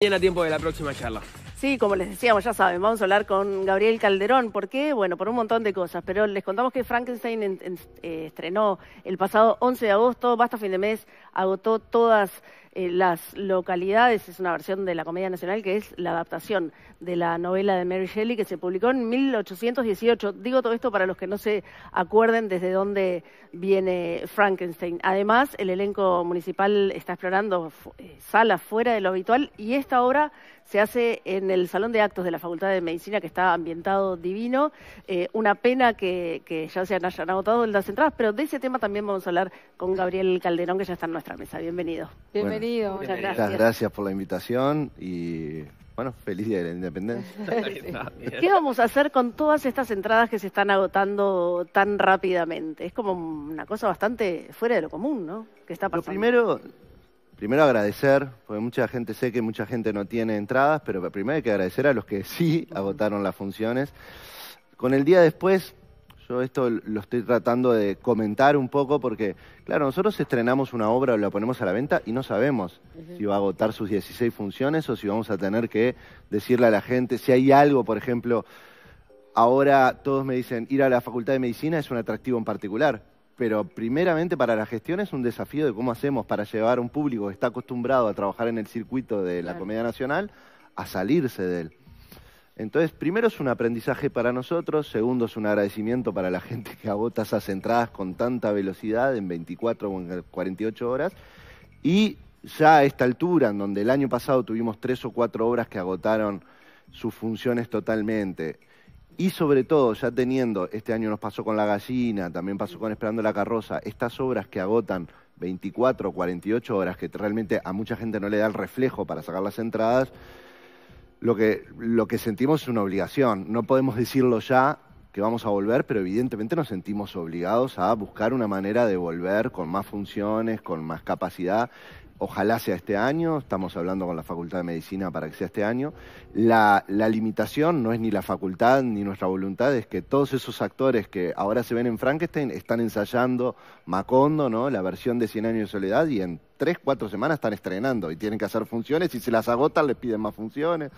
Bien a tiempo de la próxima charla. Sí, como les decíamos, ya saben, vamos a hablar con Gabriel Calderón. ¿Por qué? Bueno, por un montón de cosas, pero les contamos que Frankenstein eh, estrenó el pasado 11 de agosto, basta fin de mes, agotó todas eh, las localidades, es una versión de la Comedia Nacional que es la adaptación de la novela de Mary Shelley que se publicó en 1818. Digo todo esto para los que no se acuerden desde dónde viene Frankenstein. Además, el elenco municipal está explorando eh, salas fuera de lo habitual y esta obra se hace en el Salón de Actos de la Facultad de Medicina, que está ambientado divino. Eh, una pena que, ya se hayan agotado las entradas, pero de ese tema también vamos a hablar con Gabriel Calderón, que ya está en nuestra mesa. Bienvenido. Bienvenido muchas gracias. gracias por la invitación y bueno, feliz Día de la Independencia. ¿Qué vamos a hacer con todas estas entradas que se están agotando tan rápidamente? Es como una cosa bastante fuera de lo común, ¿no? está Lo primero, primero agradecer, porque mucha gente, sé que mucha gente no tiene entradas, pero primero hay que agradecer a los que sí agotaron las funciones. Con el día después, yo esto lo estoy tratando de comentar un poco porque, claro, nosotros estrenamos una obra o la ponemos a la venta y no sabemos si va a agotar sus 16 funciones o si vamos a tener que decirle a la gente si hay algo, por ejemplo, ahora todos me dicen ir a la Facultad de Medicina es un atractivo en particular, pero primeramente para la gestión es un desafío de cómo hacemos para llevar un público que está acostumbrado a trabajar en el circuito de la comedia nacional a salirse de él. Entonces, primero es un aprendizaje para nosotros, segundo es un agradecimiento para la gente que agota esas entradas con tanta velocidad en 24 o en 48 horas. Y ya a esta altura, en donde el año pasado tuvimos tres o cuatro obras que agotaron sus funciones totalmente, y sobre todo ya teniendo, este año nos pasó con La Gallina, también pasó con Esperando la Carroza, estas obras que agotan 24 o 48 horas, que realmente a mucha gente no le da el reflejo para sacar las entradas, lo que, lo que sentimos es una obligación. No podemos decirlo ya que vamos a volver, pero evidentemente nos sentimos obligados a buscar una manera de volver con más funciones, con más capacidad ojalá sea este año, estamos hablando con la Facultad de Medicina para que sea este año. La, limitación no es ni la facultad ni nuestra voluntad, es que todos esos actores que ahora se ven en Frankenstein están ensayando Macondo, ¿no? la versión de Cien años de soledad, y en tres, cuatro semanas están estrenando y tienen que hacer funciones, y se las agotan les piden más funciones,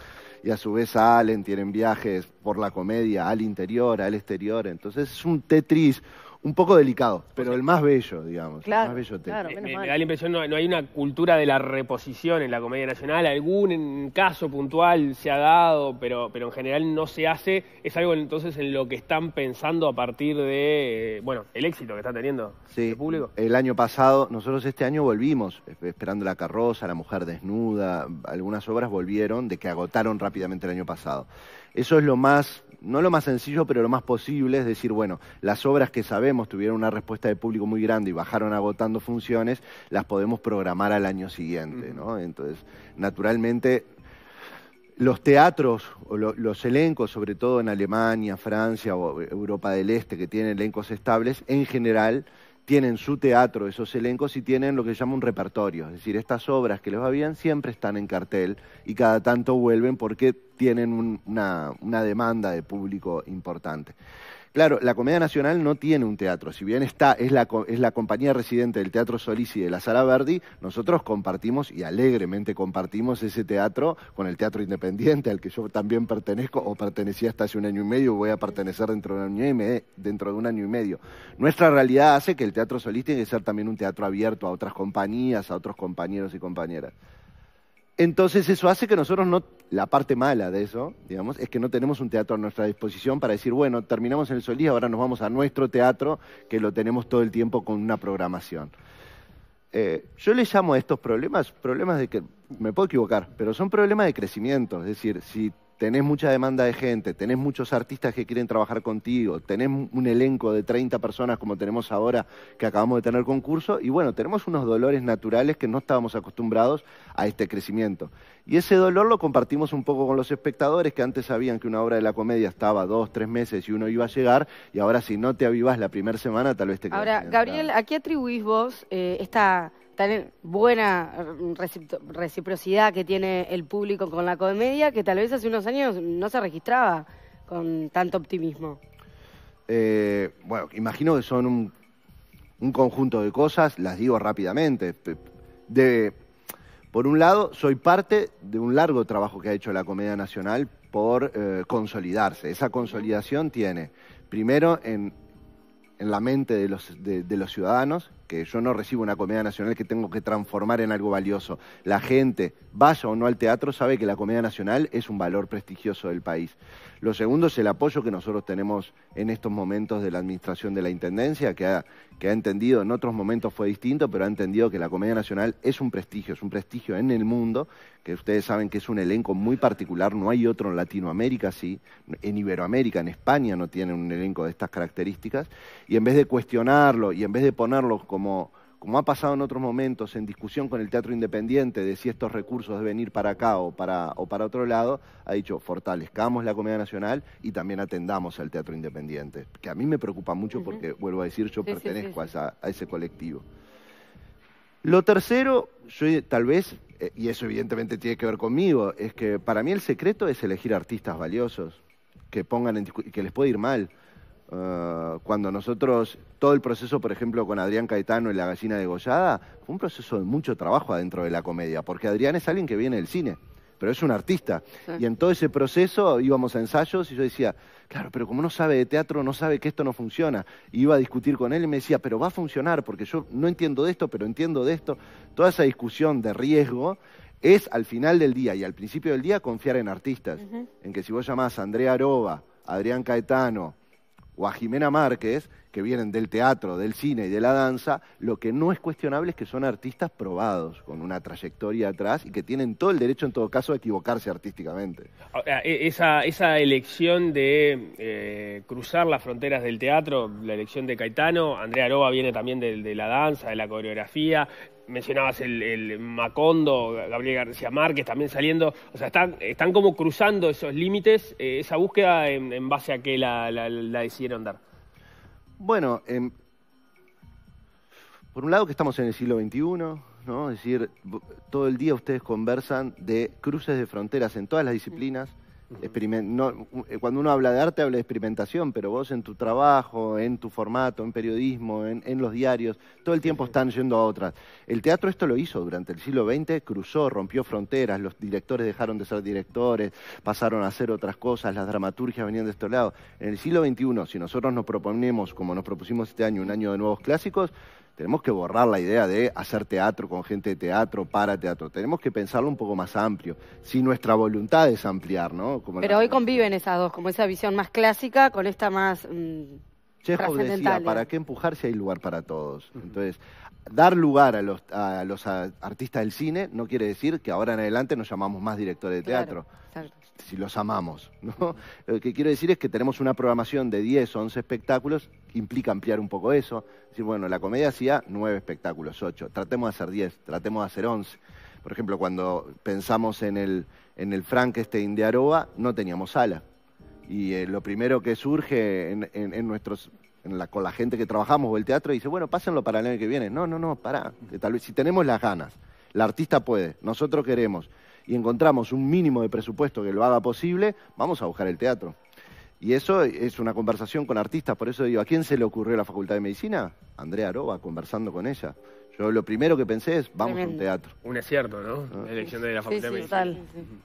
y a su vez salen, tienen viajes por la comedia al interior, al exterior, entonces es un Tetris un poco delicado, pero el más bello, digamos. Claro, el más bello claro, me, da la impresión, no, no, hay una cultura de la reposición en la comedia nacional. Algún caso puntual se ha dado, pero, pero en general no se hace. Es algo entonces en lo que están pensando a partir de, eh, bueno, el éxito que está teniendo el público. El año pasado, nosotros este año volvimos, eh, esperando la carroza, la mujer desnuda, algunas obras volvieron de que agotaron rápidamente el año pasado. Eso es lo más no lo más sencillo, pero lo más posible, es decir, bueno, las obras que sabemos tuvieron una respuesta de público muy grande y bajaron agotando funciones, las podemos programar al año siguiente, ¿no? Entonces, naturalmente, los teatros, o los elencos, sobre todo en Alemania, Francia o Europa del Este, que tienen elencos estables, en general tienen su teatro, esos elencos, y tienen lo que se llama un repertorio. Es decir, estas obras que les va bien siempre están en cartel y cada tanto vuelven porque tienen una demanda de público importante. Claro, la Comedia Nacional no tiene un teatro. Si bien está, es la, compañía residente del Teatro Solís y de la Sala Verdi, nosotros compartimos y alegremente compartimos ese teatro con el Teatro Independiente, al que yo también pertenezco o pertenecía hasta hace un año y medio, voy a pertenecer dentro de un año y, dentro de un año y medio. Nuestra realidad hace que el Teatro Solís tiene que ser también un teatro abierto a otras compañías, a otros compañeros y compañeras. Entonces eso hace que nosotros no, la parte mala de eso, digamos, es que no tenemos un teatro a nuestra disposición para decir, bueno, terminamos en el Solís, ahora nos vamos a nuestro teatro, que lo tenemos todo el tiempo con una programación. Eh, yo le llamo a estos problemas, problemas de que, me puedo equivocar, pero son problemas de crecimiento, es decir, si tenés mucha demanda de gente, tenés muchos artistas que quieren trabajar contigo, tenés un elenco de 30 personas como tenemos ahora que acabamos de tener concurso, y bueno, tenemos unos dolores naturales que no estábamos acostumbrados a este crecimiento. Y ese dolor lo compartimos un poco con los espectadores que antes sabían que una obra de la comedia estaba dos, tres meses y uno iba a llegar, y ahora si no te avivas la primera semana, tal vez te Ahora, Gabriel, ¿a qué atribuís vos eh, esta tan buena reciprocidad que tiene el público con la comedia que tal vez hace unos años no se registraba con tanto optimismo. Eh, bueno, imagino que son un, conjunto de cosas, las digo rápidamente. De, por un lado, soy parte de un largo trabajo que ha hecho la Comedia Nacional por eh, consolidarse. Esa consolidación tiene, primero, en, la mente de los, de los ciudadanos, que yo no recibo una comedia nacional que tengo que transformar en algo valioso. La gente, vaya o no al teatro, sabe que la comedia nacional es un valor prestigioso del país. Lo segundo es el apoyo que nosotros tenemos en estos momentos de la administración de la Intendencia, que ha, que ha entendido, en otros momentos fue distinto, pero ha entendido que la Comedia Nacional es un prestigio, es un prestigio en el mundo, que ustedes saben que es un elenco muy particular, no hay otro en Latinoamérica, sí, en Iberoamérica, en España no tienen un elenco de estas características, y en vez de cuestionarlo y en vez de ponerlo como como, ha pasado en otros momentos en discusión con el teatro independiente de si estos recursos deben ir para acá o para, o para otro lado, ha dicho fortalezcamos la comedia nacional y también atendamos al teatro independiente, que a mí me preocupa mucho porque, vuelvo a decir, yo pertenezco a, ese colectivo. Lo tercero, yo eh, tal vez, eh, y eso evidentemente tiene que ver conmigo, es que para mí el secreto es elegir artistas valiosos, que pongan que les puede ir mal, eh, cuando nosotros, todo el proceso, por ejemplo, con Adrián Caetano ...en La Gallina Degollada, fue un proceso de mucho trabajo adentro de la comedia, porque Adrián es alguien que viene del cine, pero es un artista. Y en todo ese proceso íbamos a ensayos y yo decía, claro, pero como no sabe de teatro, no sabe que esto no funciona. Y iba a discutir con él y me decía, pero va a funcionar, porque yo no entiendo de esto, pero entiendo de esto. Toda esa discusión de riesgo es al final del día y al principio del día confiar en artistas, en que si vos llamás a Andrea Aroba, Adrián Caetano, o a Jimena Márquez, que vienen del teatro, del cine y de la danza, lo que no es cuestionable es que son artistas probados, con una trayectoria atrás y que tienen todo el derecho en todo caso a equivocarse artísticamente. Eh, eh, esa, elección de eh, cruzar las fronteras del teatro, la elección de Caetano, Andrea Aroba viene también de la danza, de la coreografía, mencionabas el, Macondo, Gabriel García Márquez también saliendo, o sea, están, están como cruzando esos límites, eh, esa búsqueda en, base a qué la, la, decidieron dar. Bueno, em, por un lado que estamos en el siglo XXI, ¿no? Es decir, todo el día ustedes conversan de cruces de fronteras en todas las disciplinas, no, eh, cuando uno habla de arte, habla de experimentación, pero vos en tu trabajo, en tu formato, en periodismo, en, los diarios, todo el tiempo están yendo a otras. El teatro esto lo hizo durante el siglo XX, cruzó, rompió fronteras, los directores dejaron de ser directores, pasaron a hacer otras cosas, las dramaturgias venían de este lado. En el siglo XXI, si nosotros nos proponemos, como nos propusimos este año, un año de nuevos clásicos, tenemos que borrar la idea de hacer teatro con gente de teatro, para teatro. Tenemos que pensarlo un poco más amplio. Si nuestra voluntad es ampliar, ¿no? Pero hoy conviven esas dos, como esa visión más clásica con esta más... Mmm, decía, ¿para qué empujar si hay lugar para todos? Entonces, dar lugar a los, artistas del cine no quiere decir que ahora en adelante nos llamamos más directores de teatro. Exacto si los amamos. Lo que quiero decir es que tenemos una programación de 10, o 11 espectáculos, que implica ampliar un poco eso. decir, bueno, la comedia hacía 9 espectáculos, 8, tratemos de hacer 10, tratemos de hacer 11. Por ejemplo, cuando pensamos en el, en el Frankenstein de Aroa, no teníamos sala. Y eh, lo primero que surge con la gente que trabajamos o el teatro dice, bueno, pásenlo para el año que viene. No, no, no, pará. tal vez, si tenemos las ganas, la artista puede, nosotros queremos, y encontramos un mínimo de presupuesto que lo haga posible, vamos a buscar el teatro. Y eso es una conversación con artistas, por eso digo, ¿a quién se le ocurrió la Facultad de Medicina? Andrea Aroba, conversando con ella. Yo lo primero que pensé es, vamos a un teatro. Un es ¿no? ¿No? Ah. La elección de la Facultad de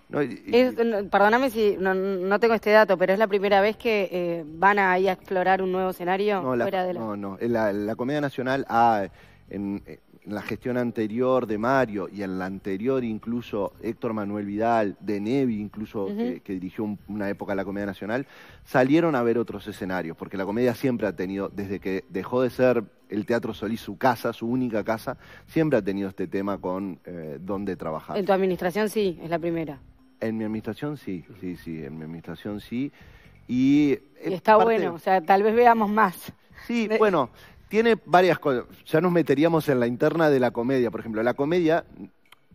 Medicina. perdóname si no, tengo este dato, pero es la primera vez que eh, van a a explorar un nuevo escenario fuera de la... No, no, la, Comedia Nacional ha, ah, en la gestión anterior de Mario y en la anterior incluso Héctor Manuel Vidal, de Nevi incluso, que, dirigió una época la Comedia Nacional, salieron a ver otros escenarios, porque la comedia siempre ha tenido, desde que dejó de ser el Teatro Solís su casa, su única casa, siempre ha tenido este tema con eh, dónde trabajar. En tu administración sí, es la primera. En mi administración sí, sí, sí, en mi administración sí. Y, eh, y está bueno, o sea, tal vez veamos más. Sí, bueno, tiene varias cosas. Ya nos meteríamos en la interna de la comedia, por ejemplo. La comedia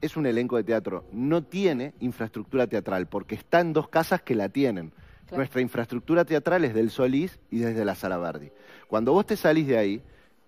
es un elenco de teatro. No tiene infraestructura teatral, porque está en dos casas que la tienen. Nuestra infraestructura teatral es del Solís y desde la Salabardi. Cuando vos te salís de ahí,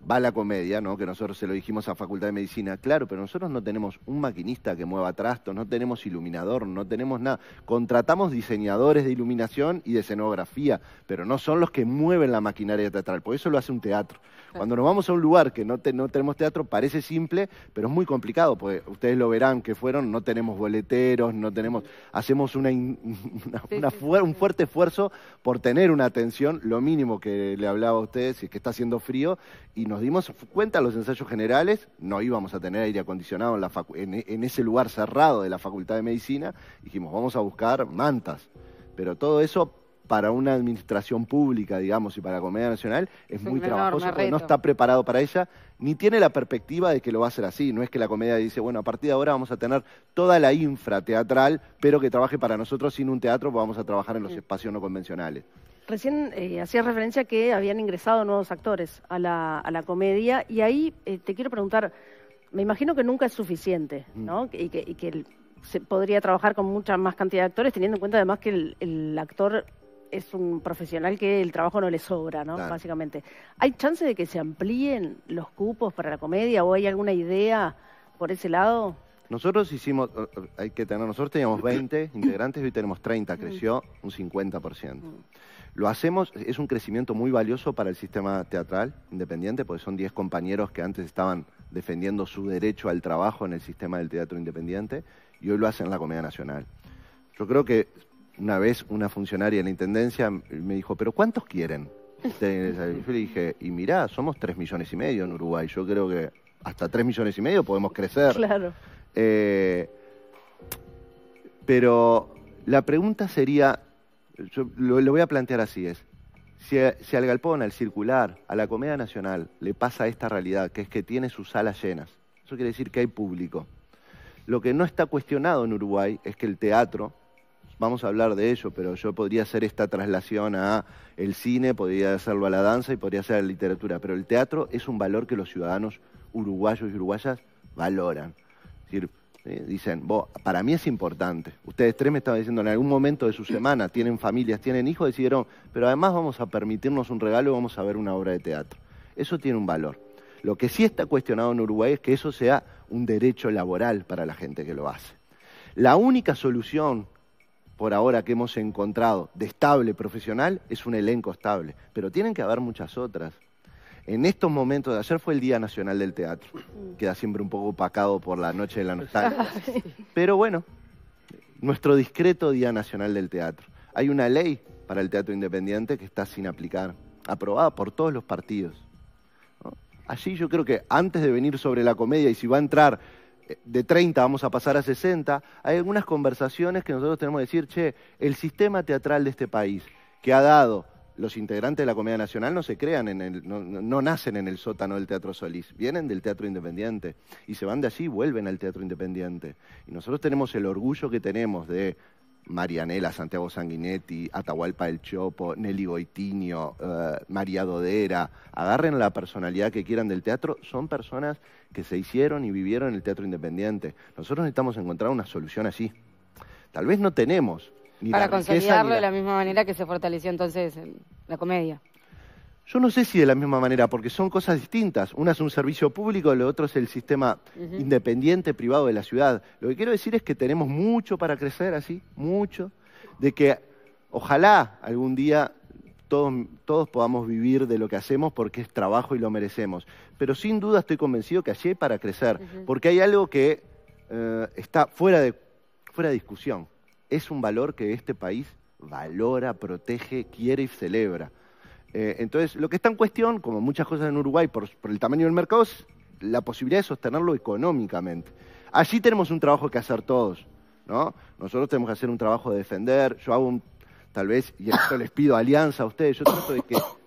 va la comedia, ¿no? Que nosotros se lo dijimos a Facultad de Medicina, claro, pero nosotros no tenemos un maquinista que mueva trastos, no tenemos iluminador, no tenemos nada. Contratamos diseñadores de iluminación y de escenografía, pero no son los que mueven la maquinaria teatral, ...por eso lo hace un teatro. Cuando nos vamos a un lugar que no, tenemos teatro, parece simple, pero es muy complicado, porque ustedes lo verán que fueron, no tenemos boleteros, no tenemos, hacemos una, un fuerte esfuerzo por tener una atención, lo mínimo que le hablaba a ustedes, es que está haciendo frío y nos dimos cuenta los ensayos generales, no íbamos a tener aire acondicionado en, ese lugar cerrado de la Facultad de Medicina, dijimos, vamos a buscar mantas. Pero todo eso para una administración pública, digamos, y para la Comedia Nacional, es, muy trabajoso no está preparado para ella, ni tiene la perspectiva de que lo va a hacer así. No es que la comedia dice, bueno, a partir de ahora vamos a tener toda la infra teatral, pero que trabaje para nosotros sin un teatro, vamos a trabajar en los espacios no convencionales. Recién eh, hacía hacías referencia que habían ingresado nuevos actores a la, a la comedia y ahí eh, te quiero preguntar, me imagino que nunca es suficiente, mm. ¿no? Y que, se podría trabajar con mucha más cantidad de actores, teniendo en cuenta además que el, el actor es un profesional que el trabajo no le sobra, ¿no? Básicamente. ¿Hay chance de que se amplíen los cupos para la comedia o hay alguna idea por ese lado? Nosotros hicimos, eh, hay que tener, nosotros teníamos 20 integrantes y hoy tenemos 30, mm. creció un 50%. Lo hacemos, es un crecimiento muy valioso para el sistema teatral independiente, porque son 10 compañeros que antes estaban defendiendo su derecho al trabajo en el sistema del teatro independiente y hoy lo hacen en la Comedia Nacional. Yo creo que una vez una funcionaria en la Intendencia me dijo, pero ¿cuántos quieren? Yo le dije, y mirá, somos 3 millones y medio en Uruguay, yo creo que hasta 3 millones y medio podemos crecer. Claro. Eh, pero la pregunta sería, lo, voy a plantear así es, si, si, al galpón, al circular, a la Comedia Nacional le pasa esta realidad, que es que tiene sus salas llenas, eso quiere decir que hay público. Lo que no está cuestionado en Uruguay es que el teatro, vamos a hablar de ello, pero yo podría hacer esta traslación a el cine, podría hacerlo a la danza y podría hacer la literatura, pero el teatro es un valor que los ciudadanos uruguayos y uruguayas valoran. Es decir, dicen, para mí es importante. Ustedes tres me estaban diciendo, en algún momento de su semana tienen familias, tienen hijos, decidieron, pero además vamos a permitirnos un regalo y vamos a ver una obra de teatro. Eso tiene un valor. Lo que sí está cuestionado en Uruguay es que eso sea un derecho laboral para la gente que lo hace. La única solución por ahora que hemos encontrado de estable profesional es un elenco estable, pero tienen que haber muchas otras en estos momentos de ayer fue el Día Nacional del Teatro. Mm. Queda siempre un poco opacado por la noche de la nostalgia. Pero bueno, nuestro discreto Día Nacional del Teatro. Hay una ley para el teatro independiente que está sin aplicar, aprobada por todos los partidos. Allí yo creo que antes de venir sobre la comedia y si va a entrar eh, de 30 vamos a pasar a 60, hay algunas conversaciones que nosotros tenemos que decir, che, el sistema teatral de este país, que ha dado los integrantes de la Comedia Nacional no se crean, en el, no, nacen en el sótano del Teatro Solís, vienen del Teatro Independiente y se van de allí y vuelven al Teatro Independiente. Y nosotros tenemos el orgullo que tenemos de Marianela, Santiago Sanguinetti, Atahualpa del Chopo, Nelly Goitinho, eh, María Dodera, agarren la personalidad que quieran del teatro, son personas que se hicieron y vivieron en el Teatro Independiente. Nosotros necesitamos encontrar una solución así. Tal vez no tenemos para consolidarlo de la misma manera que se fortaleció entonces la comedia. Yo no sé si de la misma manera, porque son cosas distintas. Una es un servicio público, lo otro es el sistema independiente privado de la ciudad. Lo que quiero decir es que tenemos mucho para crecer así, mucho, de que ojalá algún día todos, podamos vivir de lo que hacemos porque es trabajo y lo merecemos. Pero sin duda estoy convencido que allí hay para crecer, porque hay algo que eh, está de, fuera de discusión, es un valor que este país valora, protege, quiere y celebra. Eh, entonces, lo que está en cuestión, como muchas cosas en Uruguay, por, el tamaño del mercado, es la posibilidad de sostenerlo económicamente. Allí tenemos un trabajo que hacer todos, ¿no? Nosotros tenemos que hacer un trabajo de defender, yo hago un, tal vez, y esto les pido alianza a ustedes, yo trato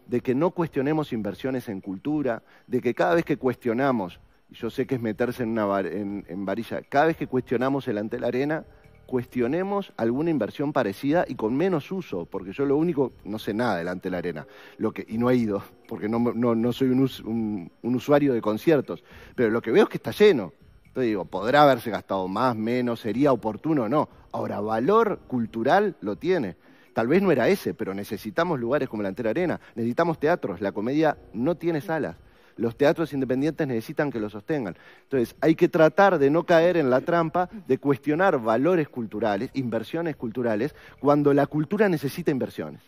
de que, no cuestionemos inversiones en cultura, de que cada vez que cuestionamos, y yo sé que es meterse en, una, en varilla, cada vez que cuestionamos el ante la arena, cuestionemos alguna inversión parecida y con menos uso, porque yo lo único, no sé nada delante de la arena, lo que, y no he ido, porque no, no, no soy un, un, usuario de conciertos, pero lo que veo es que está lleno. Entonces digo, podrá haberse gastado más, menos, sería oportuno o no. Ahora, valor cultural lo tiene. Tal vez no era ese, pero necesitamos lugares como la Arena, necesitamos teatros, la comedia no tiene salas los teatros independientes necesitan que los sostengan. Entonces, hay que tratar de no caer en la trampa de cuestionar valores culturales, inversiones culturales, cuando la cultura necesita inversiones.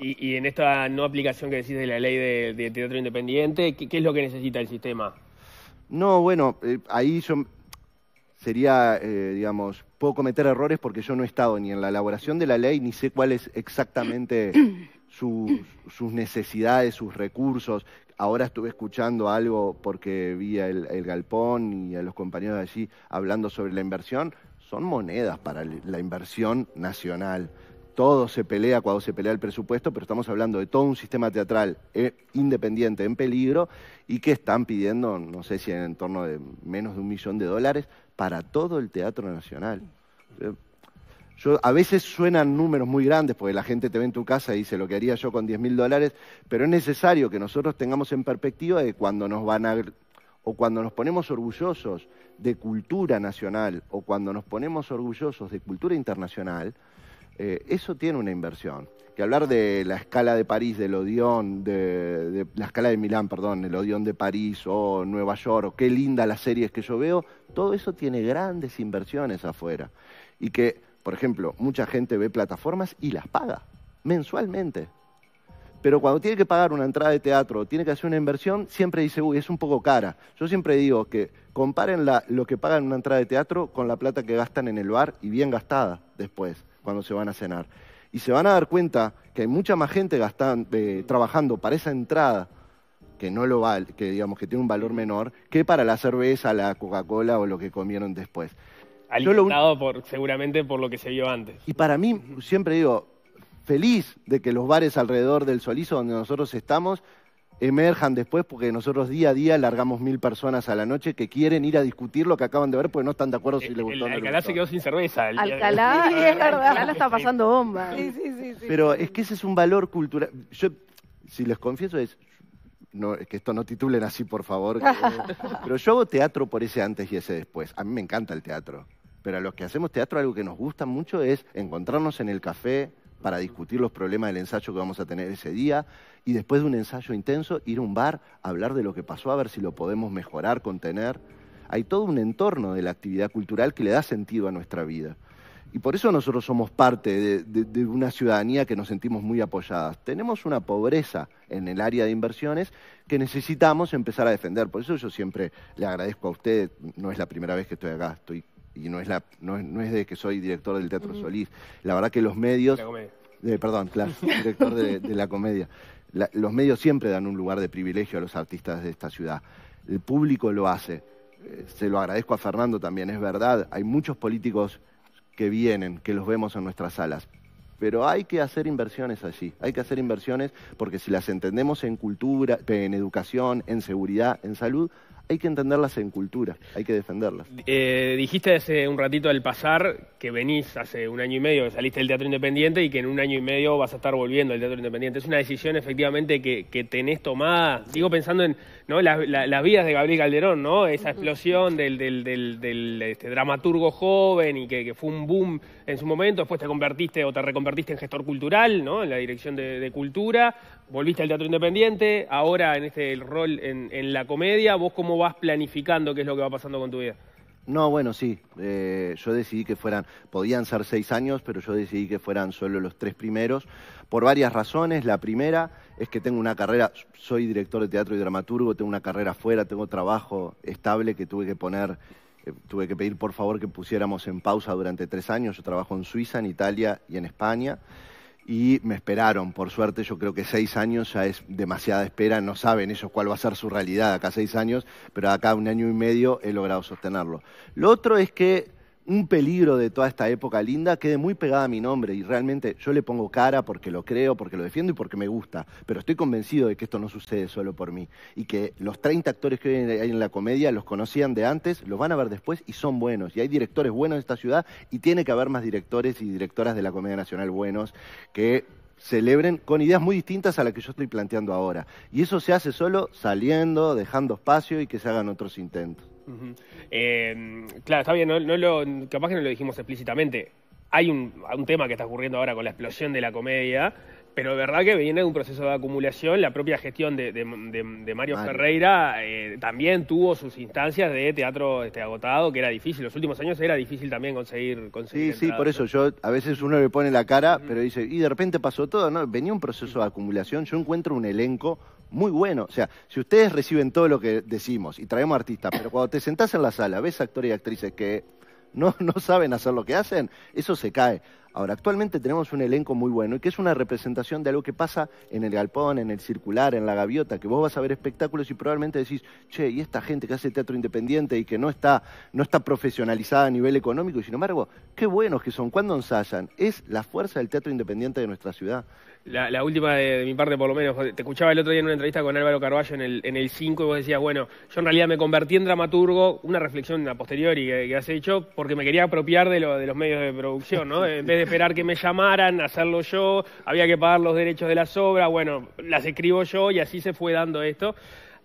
Y, en esta no aplicación que decís de la ley de, teatro independiente, ¿qué, es lo que necesita el sistema? No, bueno, eh, ahí yo sería, eh, digamos, puedo cometer errores porque yo no he estado ni en la elaboración de la ley ni sé cuáles exactamente Sus, sus necesidades, sus recursos, Ahora estuve escuchando algo porque vi el, galpón y a los compañeros de allí hablando sobre la inversión. Son monedas para la inversión nacional. Todo se pelea cuando se pelea el presupuesto, pero estamos hablando de todo un sistema teatral eh, independiente en peligro y que están pidiendo, no sé si en torno de menos de un millón de dólares, para todo el teatro nacional. Eh, a veces suenan números muy grandes, porque la gente te ve en tu casa y dice lo que haría yo con 10 mil dólares, pero es necesario que nosotros tengamos en perspectiva de cuando nos van a, o cuando nos ponemos orgullosos de cultura nacional o cuando nos ponemos orgullosos de cultura internacional, eh, eso tiene una inversión. Que hablar de la escala de París, del Odeón, de, la escala de Milán, perdón, el Odeón de París o Nueva York, o qué linda las series que yo veo, todo eso tiene grandes inversiones afuera. Y que por ejemplo, mucha gente ve plataformas y las paga mensualmente. Pero cuando tiene que pagar una entrada de teatro, tiene que hacer una inversión, siempre dice, uy, es un poco cara. Yo siempre digo que comparen lo que pagan una entrada de teatro con la plata que gastan en el bar y bien gastada después, cuando se van a cenar. Y se van a dar cuenta que hay mucha más gente gastando eh, trabajando para esa entrada que no lo vale, que digamos que tiene un valor menor, que para la cerveza, la Coca-Cola o lo que comieron después alimentado por, seguramente por lo que se vio antes. Y para mí, siempre digo, feliz de que los bares alrededor del Solizo, donde nosotros estamos, emerjan después, porque nosotros día a día largamos mil personas a la noche que quieren ir a discutir lo que acaban de ver porque no están de acuerdo si les gustó o no. Alcalá se quedó sin cerveza. Alcalá, Alcalá está pasando bomba. Pero es que ese es un valor cultural. Yo, si les confieso, es. No, es que esto no titulen así, por favor. pero yo hago teatro por ese antes y ese después. A mí me encanta el teatro pero a los que hacemos teatro algo que nos gusta mucho es encontrarnos en el café para discutir los problemas del ensayo que vamos a tener ese día y después de un ensayo intenso ir a un bar, hablar de lo que pasó, a ver si lo podemos mejorar, contener. Hay todo un entorno de la actividad cultural que le da sentido a nuestra vida. Y por eso nosotros somos parte de, de, una ciudadanía que nos sentimos muy apoyadas. Tenemos una pobreza en el área de inversiones que necesitamos empezar a defender. Por eso yo siempre le agradezco a usted, no es la primera vez que estoy acá, estoy y no es, la, no, no es de que soy director del Teatro Solís, la verdad que los medios... La perdón, claro, director de, la comedia. los medios siempre dan un lugar de privilegio a los artistas de esta ciudad. El público lo hace. Eh, se lo agradezco a Fernando también, es verdad. Hay muchos políticos que vienen, que los vemos en nuestras salas. Pero hay que hacer inversiones allí, hay que hacer inversiones porque si las entendemos en cultura, en educación, en seguridad, en salud, hay que entenderlas en cultura, hay que defenderlas. Eh, dijiste hace un ratito al pasar que venís hace un año y medio, saliste del Teatro Independiente y que en un año y medio vas a estar volviendo al Teatro Independiente. Es una decisión efectivamente que, tenés tomada, digo pensando en ¿no? las, las vidas de Gabriel Calderón, ¿no? esa explosión del, del, del, este, dramaturgo joven y que fue un boom en su momento, después te convertiste o te reconvertiste en gestor cultural, ¿no? En la dirección de, cultura, volviste al teatro independiente, ahora en este rol en, la comedia, ¿vos cómo vas planificando qué es lo que va pasando con tu vida? No, bueno, sí. Eh, yo decidí que fueran, podían ser seis años, pero yo decidí que fueran solo los tres primeros, por varias razones. La primera es que tengo una carrera, soy director de teatro y dramaturgo, tengo una carrera afuera, tengo trabajo estable que tuve que poner eh, tuve que pedir por favor que pusiéramos en pausa durante tres años. Yo trabajo en Suiza, en Italia y en España. Y me esperaron, por suerte, yo creo que seis años ya es demasiada espera, no saben ellos cuál va a ser su realidad acá seis años, pero acá un año y medio he logrado sostenerlo. Lo otro es que un peligro de toda esta época linda quede muy pegada a mi nombre y realmente yo le pongo cara porque lo creo, porque lo defiendo y porque me gusta, pero estoy convencido de que esto no sucede solo por mí y que los 30 actores que hay en la comedia los conocían de antes, los van a ver después y son buenos y hay directores buenos en esta ciudad y tiene que haber más directores y directoras de la comedia nacional buenos que celebren con ideas muy distintas a las que yo estoy planteando ahora. Y eso se hace solo saliendo, dejando espacio y que se hagan otros intentos. Em, claro, está bien, no, lo, capaz que no lo dijimos explícitamente. Hay un tema que está ocurriendo ahora con la explosión de la comedia, pero de verdad que viene de un proceso de acumulación. La propia gestión de, Mario, Ferreira eh, también tuvo sus instancias de teatro este, agotado, que era difícil. Los últimos años era difícil también conseguir. conseguir sí, sí, por eso yo a veces uno le pone la cara, pero dice, y de repente pasó todo. No, venía un proceso de acumulación. Yo encuentro un elenco muy bueno. O sea, si ustedes reciben todo lo que decimos y traemos artistas, pero cuando te sentás en la sala, ves actores y actrices que no saben hacer lo que hacen, eso se cae. Ahora, actualmente tenemos un elenco muy bueno y que es una representación de algo que pasa en el galpón, en el circular, en la gaviota, que vos vas a ver espectáculos y probablemente decís, che, y esta gente que hace teatro independiente y que no está, no está profesionalizada a nivel económico, y sin embargo, qué buenos que son, cuando ensayan? Es la fuerza del teatro independiente de nuestra ciudad la, última de, mi parte por lo menos, te escuchaba el otro día en una entrevista con Álvaro Carballo en el, en el 5 y vos decías, bueno, yo en realidad me convertí en dramaturgo, una reflexión a posteriori que, has hecho, porque me quería apropiar de, de los medios de producción, ¿no? En vez de esperar que me llamaran, hacerlo yo, había que pagar los derechos de las obras, bueno, las escribo yo y así se fue dando esto.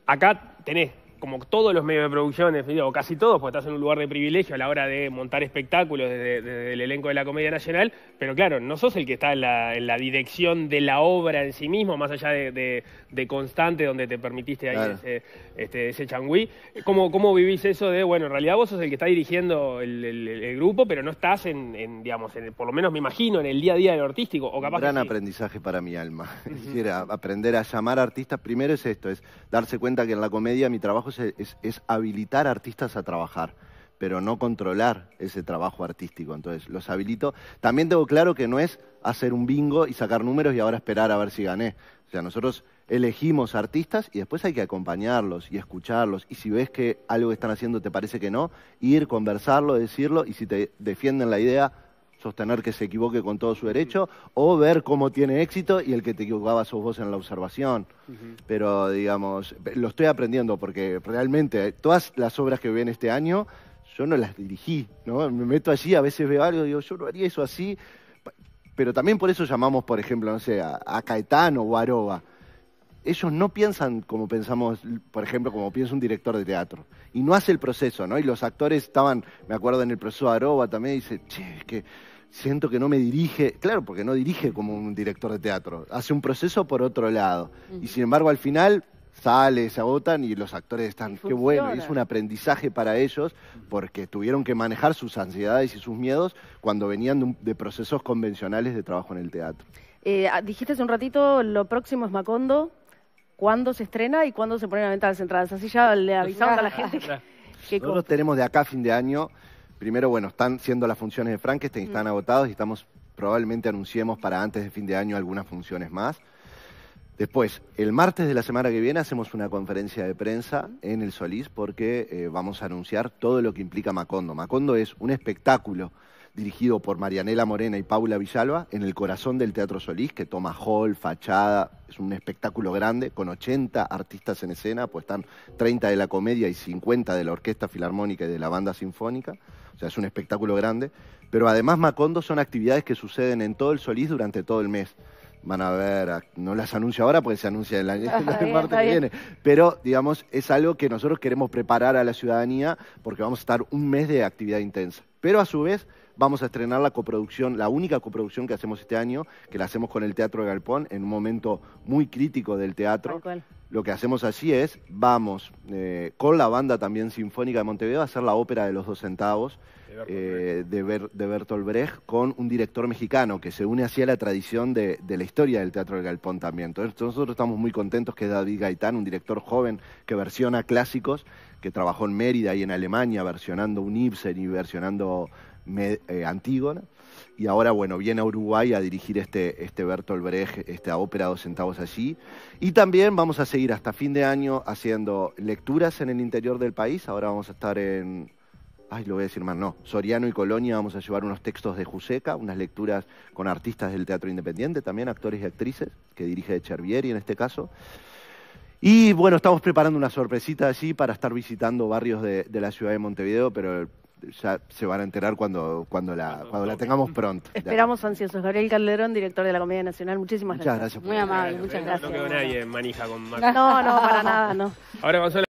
Acá tenés como todos los medios de producción, o casi todos, porque estás en un lugar de privilegio a la hora de montar espectáculos desde, el elenco de la Comedia Nacional, pero claro, no sos el que está en la, dirección de la obra en sí mismo, más allá de, Constante, donde te permitiste ahí ese, este, ese changüí. ¿Cómo, vivís eso de, bueno, en realidad vos sos el que está dirigiendo el, grupo, pero no estás en, digamos, en, por lo menos me imagino, en el día a día del artístico? O capaz Un gran aprendizaje para mi alma. aprender a llamar artistas primero es esto, es darse cuenta que en la comedia mi trabajo es, es habilitar artistas a trabajar pero no controlar ese trabajo artístico. Entonces, los habilito. También tengo claro que no es hacer un bingo y sacar números y ahora esperar a ver si gané. O sea, nosotros elegimos artistas y después hay que acompañarlos y escucharlos. Y si ves que algo que están haciendo te parece que no, ir, conversarlo, decirlo. Y si te defienden la idea, sostener que se equivoque con todo su derecho o ver cómo tiene éxito y el que te equivocaba sos vos en la observación. Pero, digamos, lo estoy aprendiendo porque realmente todas las obras que ven este año yo no las dirigí, ¿no? Me meto allí, a veces veo algo y digo, yo no haría eso así. Pero también por eso llamamos, por ejemplo, no sé, a, Caetano o a Aroba ellos no piensan como pensamos, por ejemplo, como piensa un director de teatro. Y no hace el proceso, ¿no? Y los actores estaban, me acuerdo en el proceso de Aroba también, dice, che, es que siento que no me dirige, claro, porque no dirige como un director de teatro, hace un proceso por otro lado. Y sin embargo, al final sale, se agotan y los actores están, qué bueno, y es un aprendizaje para ellos porque tuvieron que manejar sus ansiedades y sus miedos cuando venían de, procesos convencionales de trabajo en el teatro. Eh, ah, dijiste hace un ratito, lo próximo es Macondo, cuándo se estrena y cuándo se ponen a venta las entradas. Así ya le avisamos a la gente Nosotros tenemos de acá fin de año, primero, bueno, están siendo las funciones de Frankenstein, están agotados y estamos probablemente anunciemos para antes de fin de año algunas funciones más. Después, el martes de la semana que viene hacemos una conferencia de prensa en el Solís porque eh, vamos a anunciar todo lo que implica Macondo. Macondo es un espectáculo dirigido por Marianela Morena y Paula Villalba, en el corazón del Teatro Solís, que toma hall, fachada, es un espectáculo grande, con 80 artistas en escena, pues están 30 de la comedia y 50 de la Orquesta Filarmónica y de la Banda Sinfónica, o sea, es un espectáculo grande, pero además Macondo son actividades que suceden en todo el Solís durante todo el mes. Van a ver, ah, no las anuncio ahora porque se anuncia el, año, que viene, pero digamos, es algo que nosotros queremos preparar a la ciudadanía porque vamos a estar un mes de actividad intensa. Pero a su vez, vamos a estrenar la coproducción, la única coproducción que hacemos este año, que la hacemos con el Teatro de Galpón, en un momento muy crítico del teatro. Lo que hacemos así es, vamos eh, con la banda también sinfónica de Montevideo a hacer la ópera de los dos centavos de, eh, de, Bertolt Brecht con un director mexicano que se une así a la tradición de, la historia del Teatro de Galpón también. Entonces nosotros estamos muy contentos que es David Gaitán, un director joven que versiona clásicos, que trabajó en Mérida y en Alemania versionando un Ibsen y versionando eh, Antígona. Y ahora, bueno, viene a Uruguay a dirigir este, este Bertolt Brecht, esta ópera Dos Centavos allí. Y también vamos a seguir hasta fin de año haciendo lecturas en el interior del país. Ahora vamos a estar en, ay, lo voy a decir más, no, Soriano y Colonia vamos a llevar unos textos de Juseca, unas lecturas con artistas del teatro independiente, también actores y actrices, que dirige y en este caso. Y bueno, estamos preparando una sorpresita allí para estar visitando barrios de, de la ciudad de Montevideo, pero ya se van a enterar cuando, cuando, la, cuando la tengamos pronto. Esperamos ansiosos. Gabriel Calderón, director de la Comedia Nacional, muchísimas muchas gracias. Muy amable, muchas gracias. No quedó nadie manija con No, no, para nada, no. Ahora